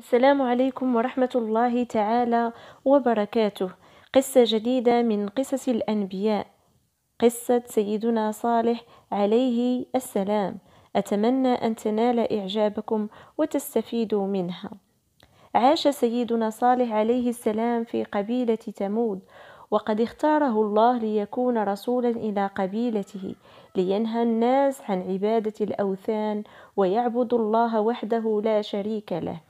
السلام عليكم ورحمة الله تعالى وبركاته قصة جديدة من قصص الأنبياء قصة سيدنا صالح عليه السلام أتمنى أن تنال إعجابكم وتستفيدوا منها عاش سيدنا صالح عليه السلام في قبيلة تمود وقد اختاره الله ليكون رسولا إلى قبيلته لينهى الناس عن عبادة الأوثان ويعبد الله وحده لا شريك له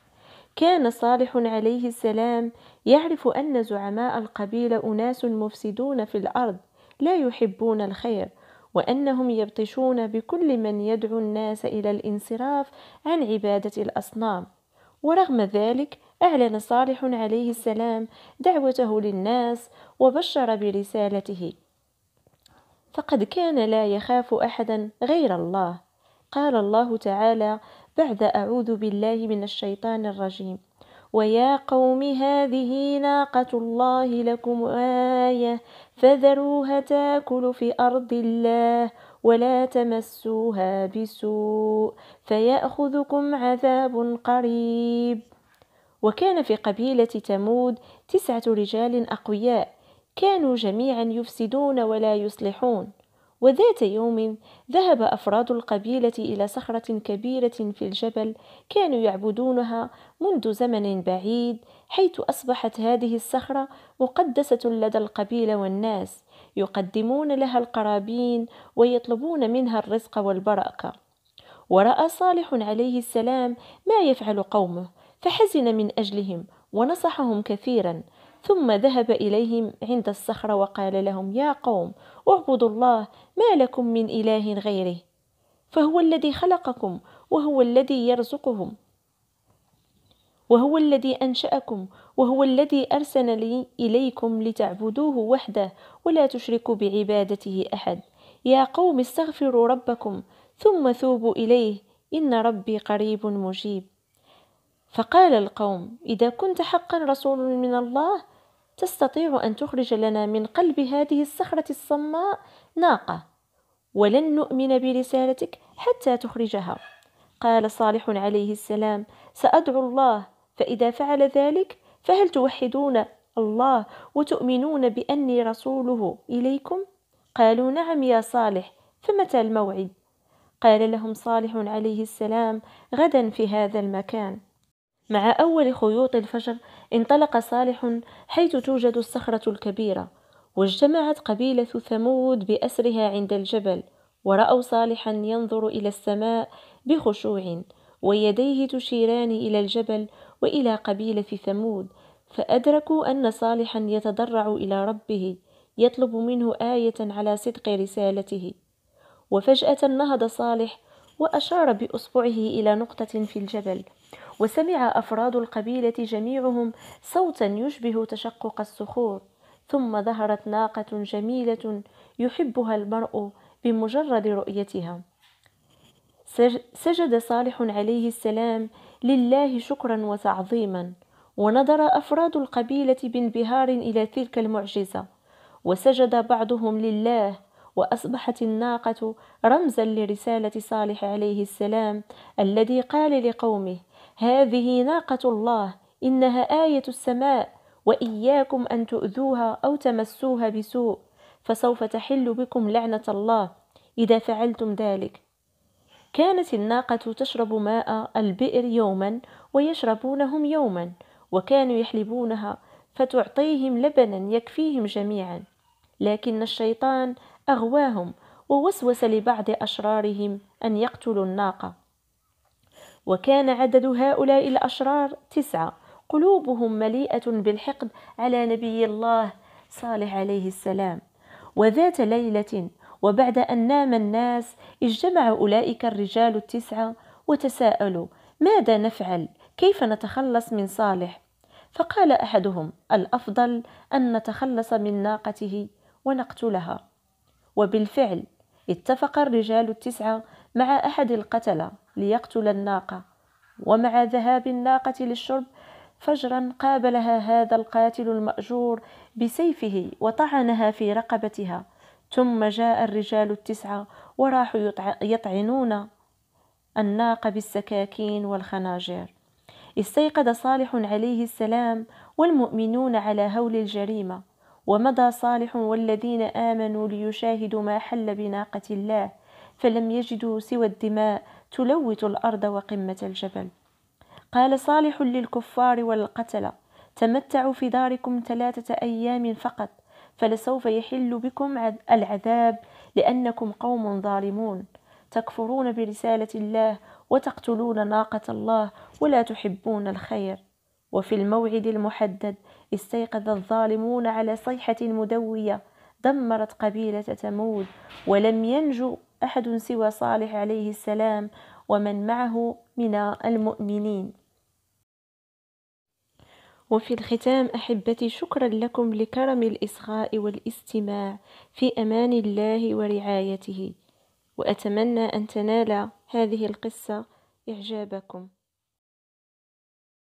كان صالح عليه السلام يعرف أن زعماء القبيلة أناس مفسدون في الأرض لا يحبون الخير وأنهم يبطشون بكل من يدعو الناس إلى الانصراف عن عبادة الأصنام ورغم ذلك أعلن صالح عليه السلام دعوته للناس وبشر برسالته فقد كان لا يخاف أحدا غير الله قال الله تعالى بعد أعوذ بالله من الشيطان الرجيم ويا قوم هذه ناقة الله لكم آية فذروها تاكل في أرض الله ولا تمسوها بسوء فيأخذكم عذاب قريب وكان في قبيلة تمود تسعة رجال أقوياء كانوا جميعا يفسدون ولا يصلحون وذات يوم ذهب أفراد القبيلة إلى صخرة كبيرة في الجبل كانوا يعبدونها منذ زمن بعيد حيث أصبحت هذه الصخرة مقدسة لدى القبيلة والناس يقدمون لها القرابين ويطلبون منها الرزق والبركة ورأى صالح عليه السلام ما يفعل قومه فحزن من أجلهم ونصحهم كثيرا ثم ذهب إليهم عند الصخرة وقال لهم يا قوم اعبدوا الله ما لكم من إله غيره فهو الذي خلقكم وهو الذي يرزقهم وهو الذي أنشأكم وهو الذي أرسل لي إليكم لتعبدوه وحده ولا تشركوا بعبادته أحد يا قوم استغفروا ربكم ثم ثوبوا إليه إن ربي قريب مجيب فقال القوم إذا كنت حقا رسول من الله تستطيع أن تخرج لنا من قلب هذه الصخرة الصماء ناقة ولن نؤمن برسالتك حتى تخرجها قال صالح عليه السلام سأدعو الله فإذا فعل ذلك فهل توحدون الله وتؤمنون بأني رسوله إليكم؟ قالوا نعم يا صالح فمتى الموعد؟ قال لهم صالح عليه السلام غدا في هذا المكان مع أول خيوط الفجر انطلق صالح حيث توجد الصخرة الكبيرة واجتمعت قبيلة ثمود بأسرها عند الجبل ورأوا صالحا ينظر إلى السماء بخشوع ويديه تشيران إلى الجبل وإلى قبيلة ثمود فأدركوا أن صالحا يتضرع إلى ربه يطلب منه آية على صدق رسالته وفجأة نهض صالح وأشار بإصبعه إلى نقطة في الجبل وسمع أفراد القبيلة جميعهم صوتا يشبه تشقق الصخور ثم ظهرت ناقة جميلة يحبها المرء بمجرد رؤيتها سجد صالح عليه السلام لله شكرا وتعظيما ونظر أفراد القبيلة بانبهار إلى تلك المعجزة وسجد بعضهم لله وأصبحت الناقة رمزا لرسالة صالح عليه السلام الذي قال لقومه: هذه ناقة الله إنها آية السماء وإياكم أن تؤذوها أو تمسوها بسوء فسوف تحل بكم لعنة الله إذا فعلتم ذلك. كانت الناقة تشرب ماء البئر يوما ويشربونهم يوما وكانوا يحلبونها فتعطيهم لبنا يكفيهم جميعا لكن الشيطان أغواهم ووسوس لبعض أشرارهم أن يقتلوا الناقة وكان عدد هؤلاء الأشرار تسعة قلوبهم مليئة بالحقد على نبي الله صالح عليه السلام وذات ليلة وبعد أن نام الناس اجتمع أولئك الرجال التسعة وتساءلوا ماذا نفعل؟ كيف نتخلص من صالح؟ فقال أحدهم الأفضل أن نتخلص من ناقته ونقتلها وبالفعل اتفق الرجال التسعة مع أحد القتلة ليقتل الناقة ومع ذهاب الناقة للشرب فجرا قابلها هذا القاتل المأجور بسيفه وطعنها في رقبتها ثم جاء الرجال التسعة وراحوا يطعنون الناقة بالسكاكين والخناجر استيقظ صالح عليه السلام والمؤمنون على هول الجريمة ومضى صالح والذين آمنوا ليشاهدوا ما حل بناقة الله فلم يجدوا سوى الدماء تلوث الأرض وقمة الجبل قال صالح للكفار والقتلة تمتعوا في داركم ثلاثة أيام فقط فلسوف يحل بكم العذاب لأنكم قوم ظالمون تكفرون برسالة الله وتقتلون ناقة الله ولا تحبون الخير وفي الموعد المحدد استيقظ الظالمون على صيحة مدوية دمرت قبيلة تمود ولم ينجو أحد سوى صالح عليه السلام ومن معه من المؤمنين وفي الختام أحبتي شكرا لكم لكرم الإصغاء والاستماع في أمان الله ورعايته وأتمنى أن تنال هذه القصة إعجابكم